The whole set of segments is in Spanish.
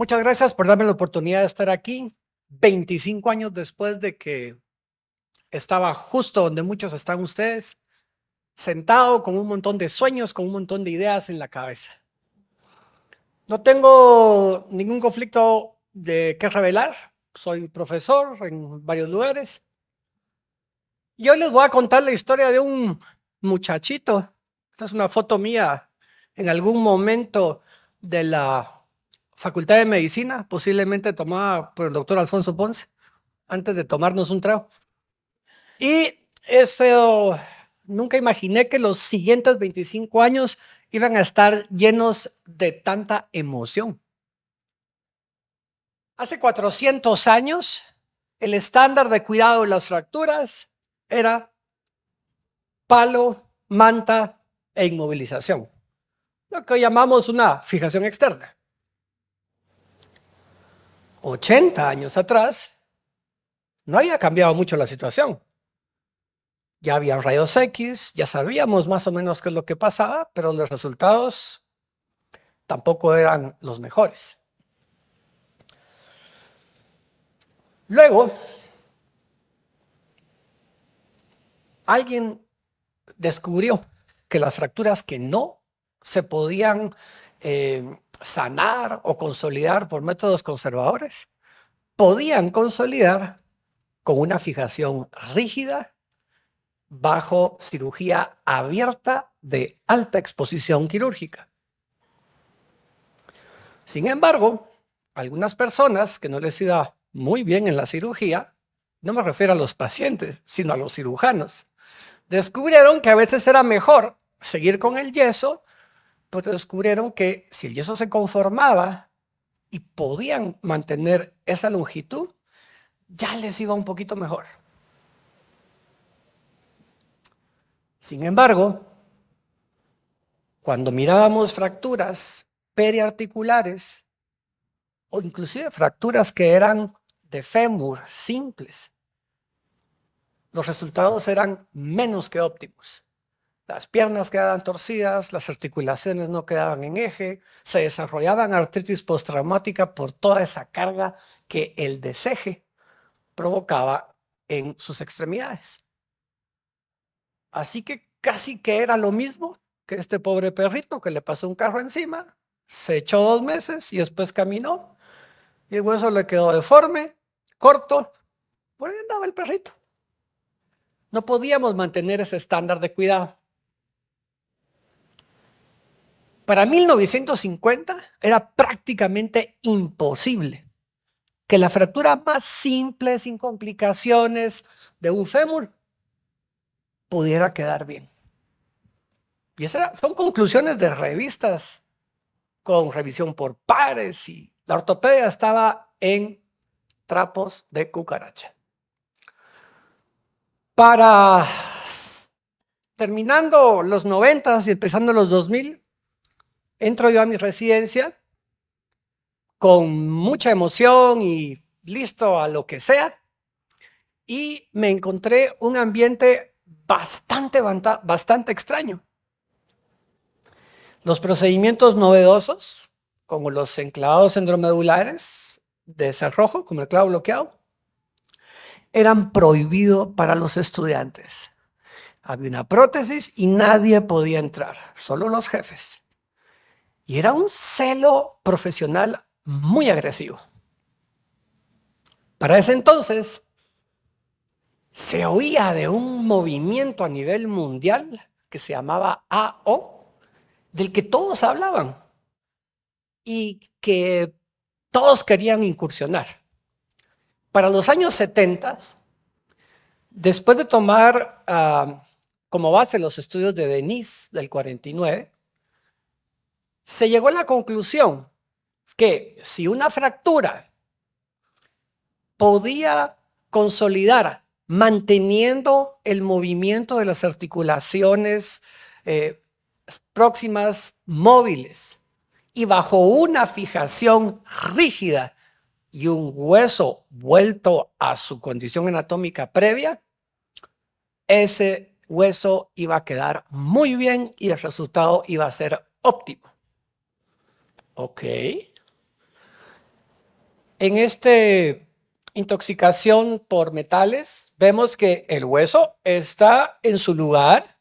Muchas gracias por darme la oportunidad de estar aquí. 25 años después de que estaba justo donde muchos están ustedes, sentado con un montón de sueños, con un montón de ideas en la cabeza. No tengo ningún conflicto de qué revelar. Soy profesor en varios lugares. Y hoy les voy a contar la historia de un muchachito. Esta es una foto mía en algún momento de la Facultad de Medicina, posiblemente tomada por el doctor Alfonso Ponce, antes de tomarnos un trago. Y ese, nunca imaginé que los siguientes 25 años iban a estar llenos de tanta emoción. Hace 400 años, el estándar de cuidado de las fracturas era palo, manta e inmovilización, lo que llamamos una fijación externa. 80 años atrás, no había cambiado mucho la situación. Ya había rayos X, ya sabíamos más o menos qué es lo que pasaba, pero los resultados tampoco eran los mejores. Luego, alguien descubrió que las fracturas que no se podían eh, sanar o consolidar por métodos conservadores, podían consolidar con una fijación rígida bajo cirugía abierta de alta exposición quirúrgica. Sin embargo, algunas personas que no les iba muy bien en la cirugía, no me refiero a los pacientes, sino a los cirujanos, descubrieron que a veces era mejor seguir con el yeso pues descubrieron que si el yeso se conformaba y podían mantener esa longitud, ya les iba un poquito mejor. Sin embargo, cuando mirábamos fracturas periarticulares o inclusive fracturas que eran de fémur simples, los resultados eran menos que óptimos. Las piernas quedaban torcidas, las articulaciones no quedaban en eje, se desarrollaban artritis postraumática por toda esa carga que el deseje provocaba en sus extremidades. Así que casi que era lo mismo que este pobre perrito que le pasó un carro encima, se echó dos meses y después caminó y el hueso le quedó deforme, corto, por ahí andaba el perrito. No podíamos mantener ese estándar de cuidado. Para 1950 era prácticamente imposible que la fractura más simple, sin complicaciones, de un fémur pudiera quedar bien. Y esas son conclusiones de revistas con revisión por pares y la ortopedia estaba en trapos de cucaracha. Para terminando los 90 y empezando los 2000, entro yo a mi residencia con mucha emoción y listo a lo que sea. Y me encontré un ambiente bastante, bastante extraño. Los procedimientos novedosos, como los enclavados endromedulares de cerrojo, como el clavo bloqueado, eran prohibidos para los estudiantes. Había una prótesis y nadie podía entrar, solo los jefes. Y era un celo profesional muy agresivo. Para ese entonces, se oía de un movimiento a nivel mundial que se llamaba AO, del que todos hablaban y que todos querían incursionar. Para los años 70, después de tomar ah, como base los estudios de Denise del 49, se llegó a la conclusión que si una fractura podía consolidar manteniendo el movimiento de las articulaciones eh, próximas móviles y bajo una fijación rígida y un hueso vuelto a su condición anatómica previa, ese hueso iba a quedar muy bien y el resultado iba a ser óptimo. Ok. En esta intoxicación por metales, vemos que el hueso está en su lugar,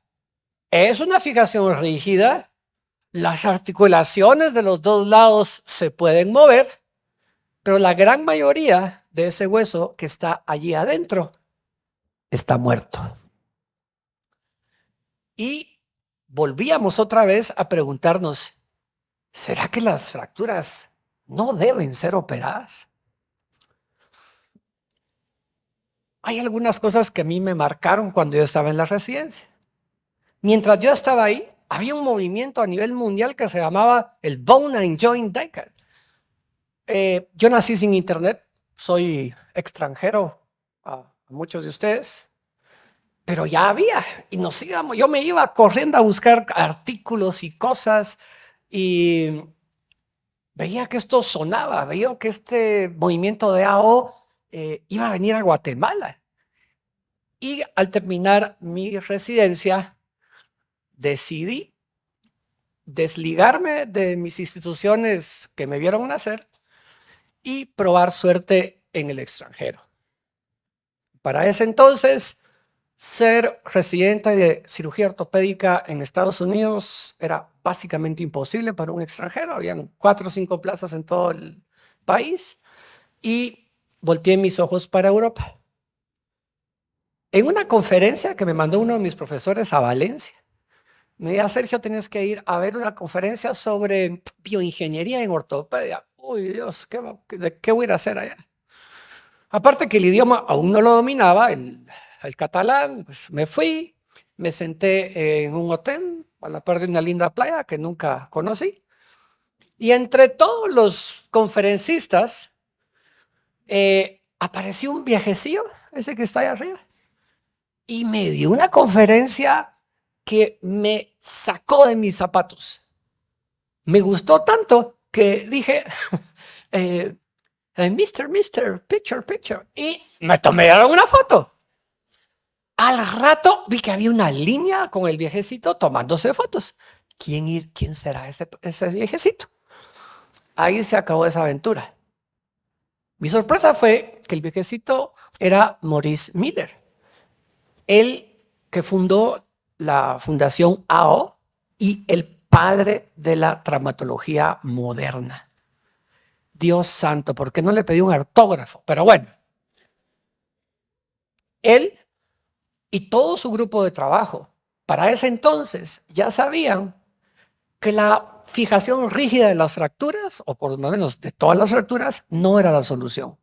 es una fijación rígida, las articulaciones de los dos lados se pueden mover, pero la gran mayoría de ese hueso que está allí adentro está muerto. Y volvíamos otra vez a preguntarnos, ¿Será que las fracturas no deben ser operadas? Hay algunas cosas que a mí me marcaron cuando yo estaba en la residencia. Mientras yo estaba ahí, había un movimiento a nivel mundial que se llamaba el Bone and Joint Decade. Eh, yo nací sin internet, soy extranjero a muchos de ustedes pero ya había y nos íbamos. Yo me iba corriendo a buscar artículos y cosas y veía que esto sonaba, veía que este movimiento de AO eh, iba a venir a Guatemala. Y al terminar mi residencia, decidí desligarme de mis instituciones que me vieron nacer y probar suerte en el extranjero. Para ese entonces, ser residente de cirugía ortopédica en Estados Unidos era básicamente imposible para un extranjero. Habían cuatro o cinco plazas en todo el país. Y volteé mis ojos para Europa. En una conferencia que me mandó uno de mis profesores a Valencia, me dijo, Sergio, tienes que ir a ver una conferencia sobre bioingeniería en ortopedia. Uy, Dios, ¿qué, qué voy a ir a hacer allá? Aparte que el idioma aún no lo dominaba, el, al catalán, pues me fui, me senté en un hotel a la parte de una linda playa que nunca conocí. Y entre todos los conferencistas eh, apareció un viejecillo, ese que está ahí arriba, y me dio una conferencia que me sacó de mis zapatos. Me gustó tanto que dije, eh, eh Mr. Mister, picture, picture. Y me tomé una foto. Al rato vi que había una línea con el viejecito tomándose fotos. ¿Quién, ir, quién será ese, ese viejecito? Ahí se acabó esa aventura. Mi sorpresa fue que el viejecito era Maurice Miller, él que fundó la Fundación AO y el padre de la traumatología moderna. Dios santo, ¿por qué no le pedí un artógrafo? Pero bueno, él y todo su grupo de trabajo. Para ese entonces ya sabían que la fijación rígida de las fracturas, o por lo menos de todas las fracturas, no era la solución.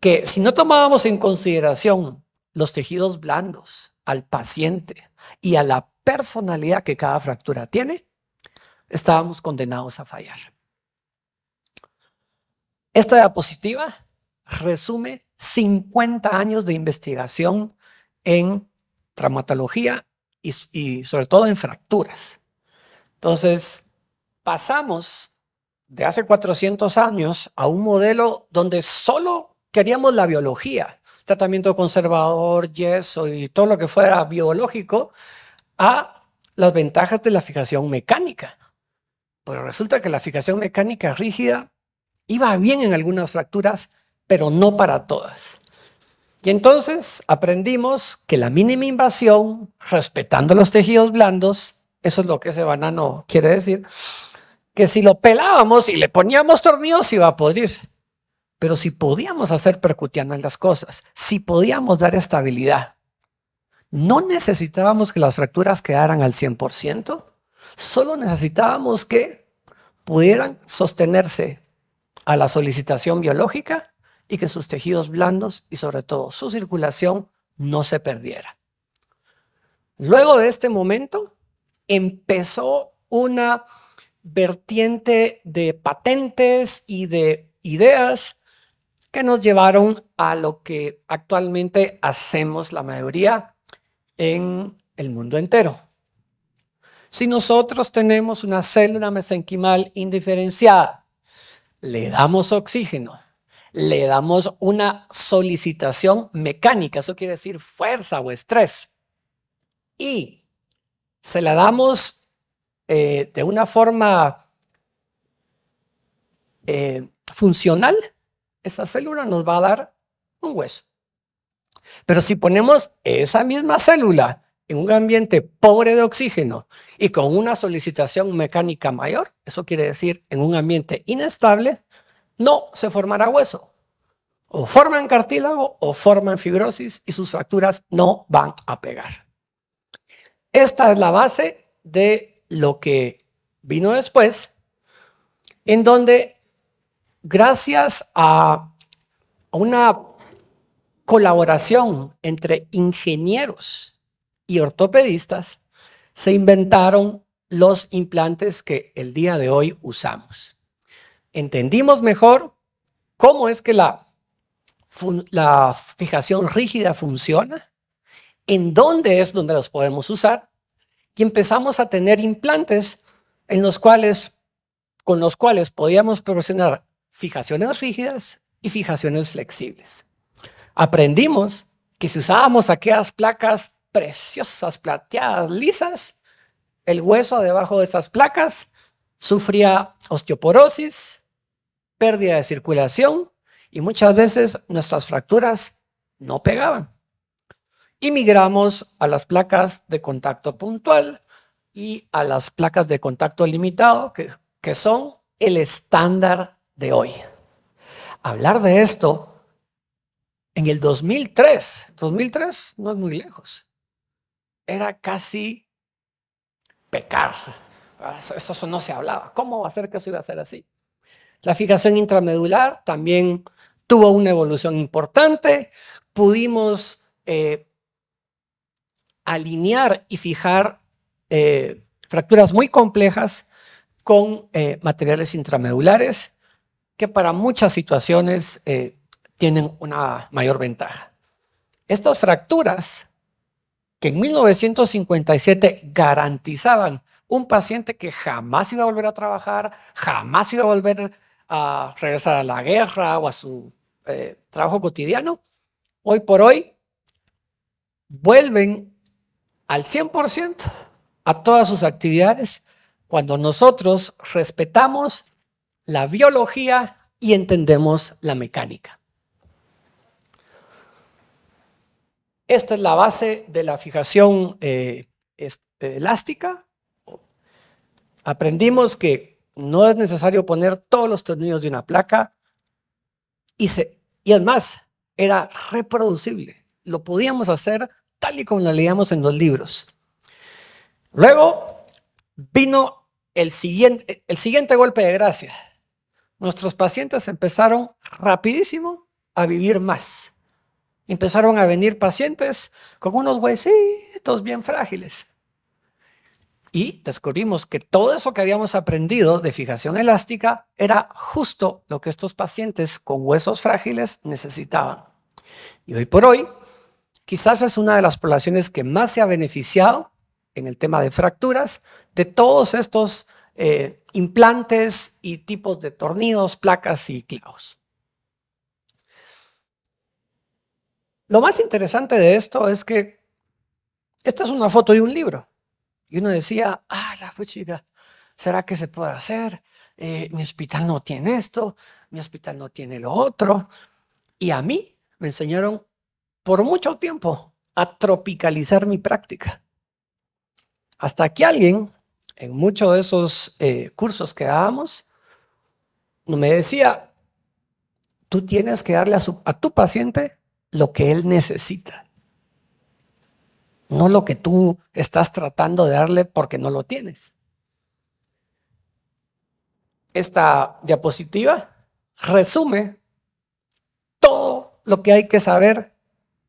Que si no tomábamos en consideración los tejidos blandos al paciente y a la personalidad que cada fractura tiene, estábamos condenados a fallar. Esta diapositiva resume 50 años de investigación en traumatología y, sobre todo en fracturas. Entonces, pasamos de hace 400 años a un modelo donde solo queríamos la biología, tratamiento conservador, yeso y todo lo que fuera biológico, a las ventajas de la fijación mecánica. Pero resulta que la fijación mecánica rígida iba bien en algunas fracturas, pero no para todas. Y entonces aprendimos que la mínima invasión, respetando los tejidos blandos, eso es lo que ese banano quiere decir, que si lo pelábamos y le poníamos tornillos iba a podrir. Pero si podíamos hacer percutiano las cosas, si podíamos dar estabilidad, no necesitábamos que las fracturas quedaran al 100%, solo necesitábamos que pudieran sostenerse a la solicitación biológica y que sus tejidos blandos y sobre todo su circulación no se perdiera. Luego de este momento empezó una vertiente de patentes y de ideas que nos llevaron a lo que actualmente hacemos la mayoría en el mundo entero. Si nosotros tenemos una célula mesenquimal indiferenciada, le damos oxígeno, le damos una solicitación mecánica, eso quiere decir fuerza o estrés, y se la damos eh, de una forma eh, funcional, esa célula nos va a dar un hueso. Pero si ponemos esa misma célula en un ambiente pobre de oxígeno y con una solicitación mecánica mayor, eso quiere decir en un ambiente inestable, no se formará hueso. O forman cartílago o forman fibrosis y sus fracturas no van a pegar. Esta es la base de lo que vino después, en donde gracias a una colaboración entre ingenieros y ortopedistas, se inventaron los implantes que el día de hoy usamos entendimos mejor cómo es que la, fijación rígida funciona, en dónde es donde los podemos usar y empezamos a tener implantes en los cuales, con los cuales podíamos proporcionar fijaciones rígidas y fijaciones flexibles. Aprendimos que si usábamos aquellas placas preciosas, plateadas, lisas, el hueso debajo de esas placas sufría osteoporosis, pérdida de circulación y muchas veces nuestras fracturas no pegaban. Y migramos a las placas de contacto puntual y a las placas de contacto limitado, que, que son el estándar de hoy. Hablar de esto en el 2003, 2003 no es muy lejos, era casi pecar. Ah, eso, eso no se hablaba. ¿Cómo va a ser que eso iba a ser así? La fijación intramedular también tuvo una evolución importante. Pudimos eh, alinear y fijar eh, fracturas muy complejas con eh, materiales intramedulares que para muchas situaciones tienen una mayor ventaja. Estas fracturas que en 1957 garantizaban un paciente que jamás iba a volver a trabajar, jamás iba a volver a regresar a la guerra o a su eh, trabajo cotidiano, hoy por hoy vuelven al 100% a todas sus actividades cuando nosotros respetamos la biología y entendemos la mecánica. Esta es la base de la fijación eh, eh, elástica. Aprendimos que no es necesario poner todos los tornillos de una placa. Y, se, y además, era reproducible. Lo podíamos hacer tal y como lo leíamos en los libros. Luego vino el siguiente, el siguiente golpe de gracia. Nuestros pacientes empezaron rapidísimo a vivir más. Empezaron a venir pacientes con unos huesitos bien frágiles y descubrimos que todo eso que habíamos aprendido de fijación elástica era justo lo que estos pacientes con huesos frágiles necesitaban. Y hoy por hoy, quizás es una de las poblaciones que más se ha beneficiado en el tema de fracturas de todos estos eh, implantes y tipos de tornillos, placas y clavos. Lo más interesante de esto es que esta es una foto de un libro. Y uno decía, ah, la fuchida, ¿será que se puede hacer? Eh, mi hospital no tiene esto, mi hospital no tiene lo otro. Y a mí me enseñaron por mucho tiempo a tropicalizar mi práctica. Hasta que alguien, en muchos de esos eh, cursos que dábamos, me decía, tú tienes que darle a tu paciente lo que él necesita no lo que tú estás tratando de darle porque no lo tienes. Esta diapositiva resume todo lo que hay que saber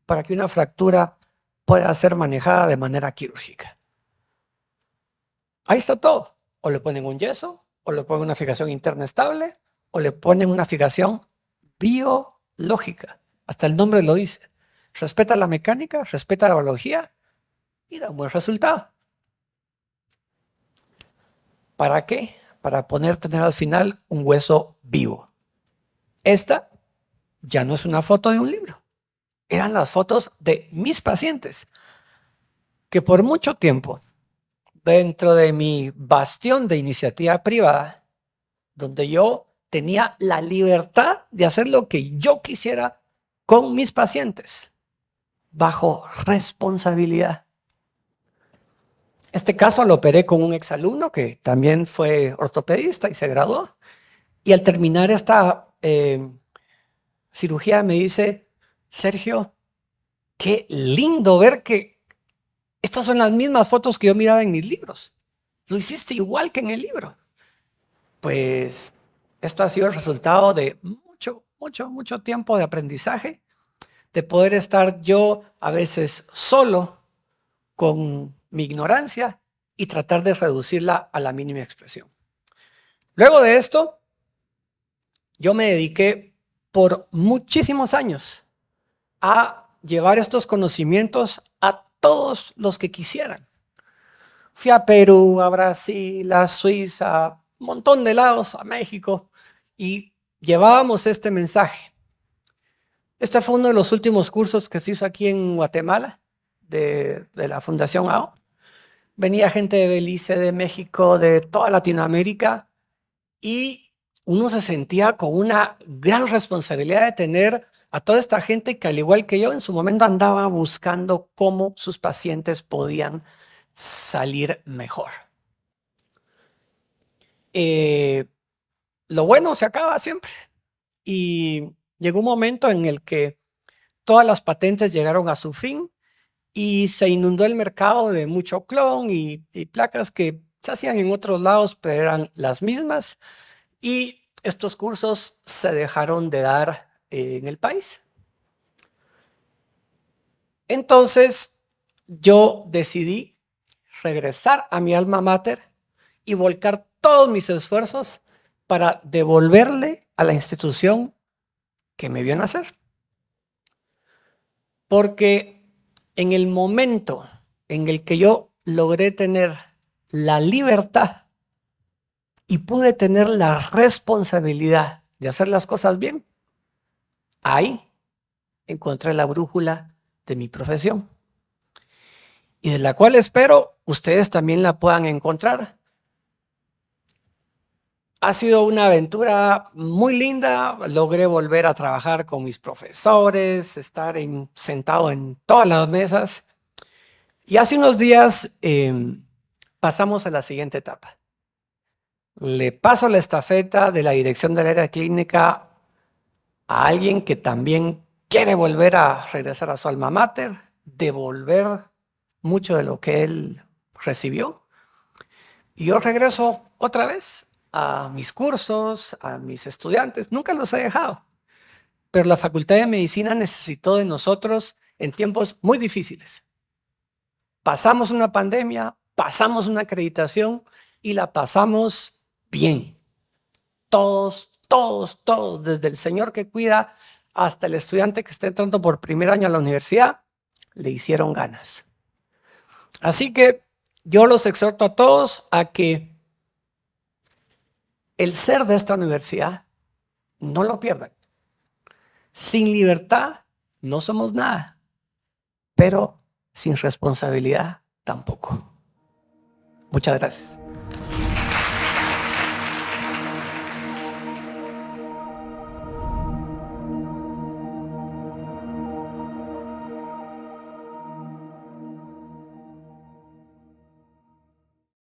para que una fractura pueda ser manejada de manera quirúrgica. Ahí está todo. O le ponen un yeso, o le ponen una fijación interna estable, o le ponen una fijación biológica. Hasta el nombre lo dice. Respeta la mecánica, respeta la biología y da buen resultado. ¿Para qué? Para poner tener al final un hueso vivo. Esta ya no es una foto de un libro. Eran las fotos de mis pacientes que por mucho tiempo, dentro de mi bastión de iniciativa privada, donde yo tenía la libertad de hacer lo que yo quisiera con mis pacientes, bajo responsabilidad. Este caso lo operé con un exalumno que también fue ortopedista y se graduó. Y al terminar esta eh, cirugía me dice, Sergio, qué lindo ver que estas son las mismas fotos que yo miraba en mis libros. Lo hiciste igual que en el libro. Pues esto ha sido el resultado de mucho, mucho, mucho tiempo de aprendizaje, de poder estar yo a veces solo con mi ignorancia y tratar de reducirla a la mínima expresión. Luego de esto, yo me dediqué por muchísimos años a llevar estos conocimientos a todos los que quisieran. Fui a Perú, a Brasil, a Suiza, un montón de lados, a México, y llevábamos este mensaje. Este fue uno de los últimos cursos que se hizo aquí en Guatemala de, de la Fundación AO venía gente de Belice, de México, de toda Latinoamérica y uno se sentía con una gran responsabilidad de tener a toda esta gente que al igual que yo en su momento andaba buscando cómo sus pacientes podían salir mejor. Eh, lo bueno se acaba siempre y llegó un momento en el que todas las patentes llegaron a su fin y se inundó el mercado de mucho clon y, placas que se hacían en otros lados, pero eran las mismas. Y estos cursos se dejaron de dar eh, en el país. Entonces, yo decidí regresar a mi alma mater y volcar todos mis esfuerzos para devolverle a la institución que me vio nacer. Porque en el momento en el que yo logré tener la libertad y pude tener la responsabilidad de hacer las cosas bien, ahí encontré la brújula de mi profesión y de la cual espero ustedes también la puedan encontrar ha sido una aventura muy linda. Logré volver a trabajar con mis profesores, estar sentado en todas las mesas. Y hace unos días em, pasamos a la siguiente etapa. Le paso la estafeta de la dirección de la área clínica a alguien que también quiere volver a regresar a su alma mater, devolver mucho de lo que él recibió. Y yo regreso otra vez a mis cursos, a mis estudiantes, nunca los he dejado. Pero la Facultad de Medicina necesitó de nosotros en tiempos muy difíciles. Pasamos una pandemia, pasamos una acreditación y la pasamos bien. Todos, todos, todos, desde el señor que cuida hasta el estudiante que está entrando por primer año a la universidad, le hicieron ganas. Así que yo los exhorto a todos a que el ser de esta universidad, no lo pierdan. Sin libertad no somos nada, pero sin responsabilidad tampoco. Muchas gracias.